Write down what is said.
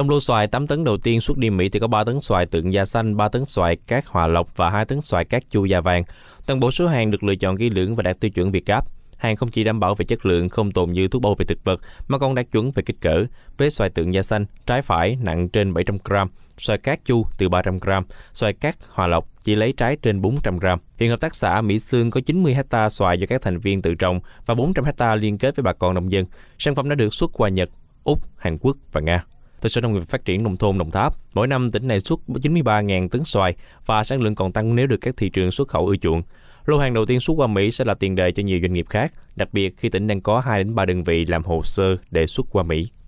Trong lô xoài 8 tấn đầu tiên xuất đi Mỹ thì có 3 tấn xoài tượng da xanh, 3 tấn xoài cát hòa lộc và 2 tấn xoài cát chu da vàng. Toàn bộ số hàng được lựa chọn kỹ lưỡng và đạt tiêu chuẩn Việt Gáp. Hàng không chỉ đảm bảo về chất lượng, không tồn dư thuốc bổ về thực vật, mà còn đạt chuẩn về kích cỡ. Với xoài tượng da xanh, trái phải nặng trên 700 g, xoài cát chu từ 300 g, xoài cát hòa lộc chỉ lấy trái trên 400 g. Hiện hợp tác xã Mỹ Sương có 90 hecta xoài do các thành viên tự trồng và 400 hecta liên kết với bà con nông dân. Sản phẩm đã được xuất qua Nhật, Úc, Hàn Quốc và Nga. Từ Sở Nông nghiệp Phát triển Nông thôn Đồng Tháp, mỗi năm tỉnh này xuất 93.000 tấn xoài và sản lượng còn tăng nếu được các thị trường xuất khẩu ưa chuộng. Lô hàng đầu tiên xuất qua Mỹ sẽ là tiền đề cho nhiều doanh nghiệp khác, đặc biệt khi tỉnh đang có 2 đến 3 đơn vị làm hồ sơ để xuất qua Mỹ.